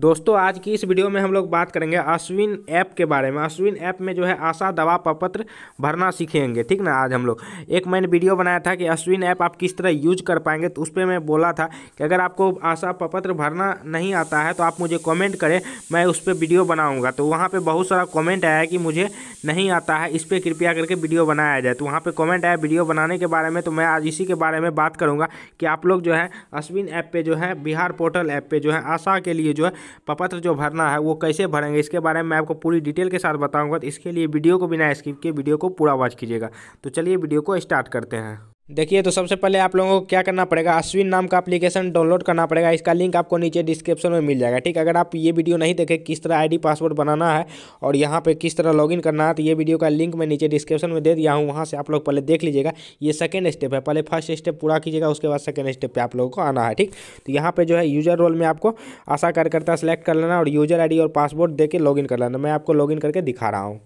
दोस्तों आज की इस वीडियो में हम लोग बात करेंगे अश्विन ऐप के बारे में अश्विन ऐप में जो है आशा दवा पपत्र भरना सीखेंगे ठीक ना आज हम लोग एक मैंने वीडियो बनाया था कि अश्विन ऐप आप किस तरह यूज कर पाएंगे तो उस पर मैं बोला था कि अगर आपको आशा पपत्र भरना नहीं आता है तो आप मुझे कमेंट करें मैं उस पर वीडियो बनाऊँगा तो वहाँ पर बहुत सारा कॉमेंट आया कि मुझे नहीं आता है इस पर कृपया करके वीडियो बनाया जाए तो वहाँ पर कॉमेंट आया वीडियो बनाने के बारे में तो मैं आज इसी के बारे में बात करूँगा कि आप लोग जो है अश्विन ऐप पर जो है बिहार पोर्टल ऐप पर जो है आशा के लिए जो है प्रपत्र जो भरना है वो कैसे भरेंगे इसके बारे में मैं आपको पूरी डिटेल के साथ बताऊँगा तो इसके लिए वीडियो को बिना स्किप के वीडियो को पूरा वॉच कीजिएगा तो चलिए वीडियो को स्टार्ट करते हैं देखिए तो सबसे पहले आप लोगों को क्या करना पड़ेगा अश्विन नाम का एप्लीकेशन डाउनलोड करना पड़ेगा इसका लिंक आपको नीचे डिस्क्रिप्शन में मिल जाएगा ठीक अगर आप ये वीडियो नहीं देखे किस तरह आईडी पासवर्ड बनाना है और यहाँ पे किस तरह लॉगिन करना है तो ये वीडियो का लिंक मैं नीचे डिस्क्रिप्शन में दे दिया हूँ वहाँ से आप लोग पहले देख लीजिएगा ये सेकेंड स्टेप है पहले फर्स्ट स्टेप पूरा कीजिएगा उसके बाद सेकेंड स्टेप पर आप लोगों को आना है ठीक तो यहाँ पर जो है यूजर रोल में आपको आशा कार्यकर्ता सेलेक्ट कर लेना और यूजर आई और पासवर्ड दे के लॉगिन कर लेना मैं आपको लॉग करके दिखा रहा हूँ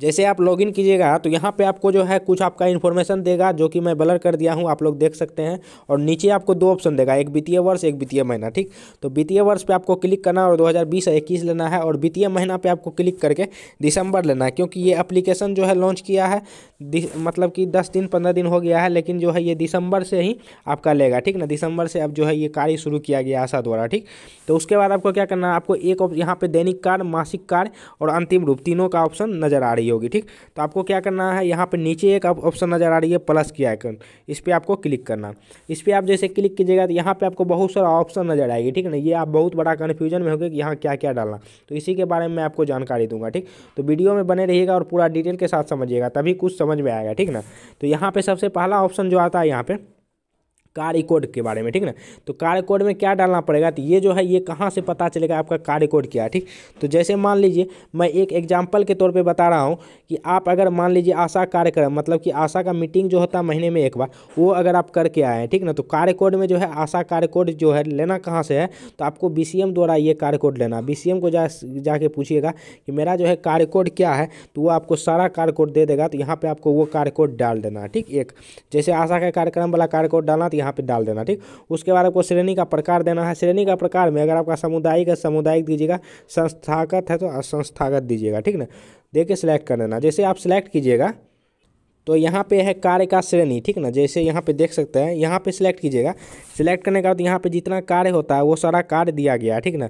जैसे आप लॉगिन कीजिएगा तो यहाँ पे आपको जो है कुछ आपका इन्फॉर्मेशन देगा जो कि मैं ब्लर कर दिया हूँ आप लोग देख सकते हैं और नीचे आपको दो ऑप्शन देगा एक वित्तीय वर्ष एक वित्तीय महीना ठीक तो वित्तीय वर्ष पे आपको क्लिक करना और 2020 हज़ार इक्कीस लेना है और वित्तीय महीना पे आपको क्लिक करके दिसंबर लेना है क्योंकि ये अप्लीकेशन जो है लॉन्च किया है मतलब कि दस दिन पंद्रह दिन हो गया है लेकिन जो है ये दिसंबर से ही आपका लेगा ठीक ना दिसंबर से अब जो है ये कार्य शुरू किया गया आशा द्वारा ठीक तो उसके बाद आपको क्या करना है आपको एक यहाँ पर दैनिक कार्य मासिक कार्य और अंतिम रूप तीनों का ऑप्शन नजर आ रही है होगी ठीक तो आपको क्या करना है यहाँ पर नीचे एक ऑप्शन नज़र आ रही है प्लस की आइकन इस पर आपको क्लिक करना इस पर आप जैसे क्लिक कीजिएगा तो यहाँ पर आपको बहुत सारा ऑप्शन नज़र आएगी ठीक ना ये आप बहुत बड़ा कन्फ्यूजन में होगा कि यहाँ क्या क्या डालना तो इसी के बारे में मैं आपको जानकारी दूंगा ठीक तो वीडियो में बने रहिएगा और पूरा डिटेल के साथ समझिएगा तभी कुछ समझ में आएगा ठीक ना तो यहाँ पर सबसे पहला ऑप्शन जो आता है यहाँ पर कार्य कोड के बारे में ठीक ना तो कार्य कोड में क्या डालना पड़ेगा तो ये जो है ये कहाँ से पता चलेगा आपका कार्य कोड क्या है ठीक तो जैसे मान लीजिए मैं एक एग्जाम्पल के तौर पे बता रहा हूँ कि आप अगर मान लीजिए आशा कार्यक्रम मतलब कि आशा का मीटिंग जो होता है महीने में एक बार वो अगर आप करके आए हैं ठीक ना तो कार्य कोड में जो है आशा कार्य कोड जो है लेना कहाँ से है तो आपको बी द्वारा ये कार्य कोड लेना बी को जा जाके पूछिएगा कि मेरा जो है कार्य कोड क्या है तो वो आपको सारा कार्य कोड दे देगा तो यहाँ पर आपको वो कार्य कोड डाल देना ठीक एक जैसे आशा का कार्यक्रम वाला कार्य कोड डालना तो यहाँ पे डाल देना ठीक उसके बाद आपको श्रेणी का प्रकार देना है श्रेणी का प्रकार में अगर आपका सामुदायिक है सामुदायिक दीजिएगा संस्थागत है तो असंस्थागत दीजिएगा ठीक ना देखिए सिलेक्ट कर देना जैसे आप सिलेक्ट कीजिएगा तो यहाँ पे है कार्य का श्रेणी ठीक ना जैसे यहाँ पे देख सकते हैं यहाँ पे सिलेक्ट कीजिएगा सिलेक्ट करने के बाद यहाँ पे जितना कार्य होता है वो सारा कार्य दिया गया ठीक ना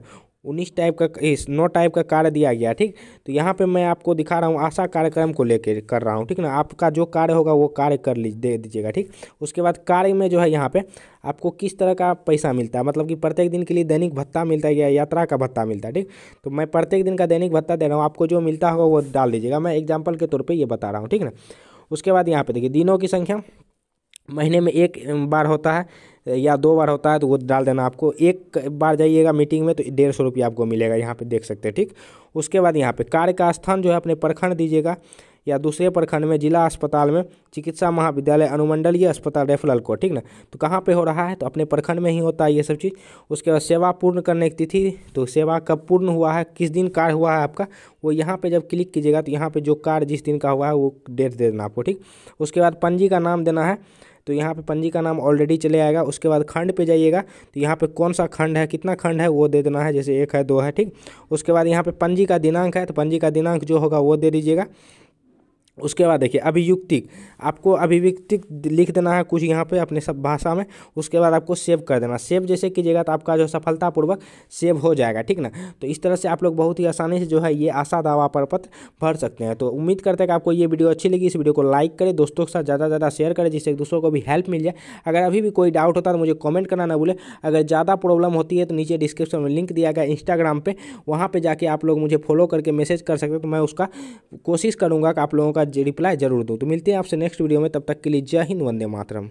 उन्नीस टाइप का इस नौ टाइप का कार्य दिया गया ठीक तो यहाँ पे मैं आपको दिखा रहा हूँ आशा कार्यक्रम को लेकर कर रहा हूँ ठीक ना आपका जो कार्य होगा वो कार्य कर ली दे दीजिएगा ठीक उसके बाद कार्य में जो है यहाँ पे आपको किस तरह का पैसा मिलता है मतलब कि प्रत्येक दिन के लिए दैनिक भत्ता मिलता है या यात्रा का भत्ता मिलता है ठीक तो मैं प्रत्येक दिन का दैनिक भत्ता दे रहा हूँ आपको जो मिलता होगा वो डाल दीजिएगा मैं एग्जाम्पल के तौर पर ये बता रहा हूँ ठीक ना उसके बाद यहाँ पर देखिए दिनों की संख्या महीने में एक बार होता है या दो बार होता है तो वो डाल देना आपको एक बार जाइएगा मीटिंग में तो डेढ़ सौ रुपया आपको मिलेगा यहाँ पे देख सकते हैं ठीक उसके बाद यहाँ पे कार्य का स्थान जो है अपने प्रखंड दीजिएगा या दूसरे प्रखंड में जिला अस्पताल में चिकित्सा महाविद्यालय अनुमंडलीय अस्पताल रेफरल को ठीक ना तो कहाँ पे हो रहा है तो अपने प्रखंड में ही होता है ये सब चीज़ उसके बाद सेवा पूर्ण करने की तिथि तो सेवा कब पूर्ण हुआ है किस दिन कार्य हुआ है आपका वो यहाँ पे जब क्लिक कीजिएगा तो यहाँ पे जो कार्य जिस दिन का हुआ है वो डेट दे देना आपको ठीक उसके बाद पंजी का नाम देना है तो यहाँ पे पंजी का नाम ऑलरेडी चले आएगा उसके बाद खंड पे जाइएगा तो यहाँ पे कौन सा खंड है कितना खंड है वो दे देना है जैसे एक है दो है ठीक उसके बाद यहाँ पे पंजी का दिनांक है तो पंजी का दिनांक जो होगा वो दे दीजिएगा उसके बाद देखिए अभियुक्तिक आपको अभिव्यक्तिक लिख देना है कुछ यहाँ पे अपने सब भाषा में उसके बाद आपको सेव कर देना सेव जैसे कीजिएगा तो आपका जो सफलतापूर्वक सेव हो जाएगा ठीक ना तो इस तरह से आप लोग बहुत ही आसानी से जो है ये आशा दावा प्रपत्र भर सकते हैं तो उम्मीद करते हैं कि आपको ये वीडियो अच्छी लगी इस वीडियो को लाइक करें दोस्तों के साथ ज़्यादा से ज़्यादा शेयर करें जिससे एक दूसरों को भी हेल्प मिल जाए अगर अभी भी कोई डाउट होता है तो मुझे कॉमेंट करना ना भूलें अगर ज़्यादा प्रॉब्लम होती है तो नीचे डिस्क्रिप्शन में लिंक दिया गया इंस्टाग्राम पर वहाँ पर जाके आप लोग मुझे फॉलो करके मैसेज कर सकते तो मैं उसका कोशिश करूँगा कि आप लोगों का रिप्लाई जरूर दो तो मिलते हैं आपसे नेक्स्ट वीडियो में तब तक के लिए जय हिंद वंदे मातरम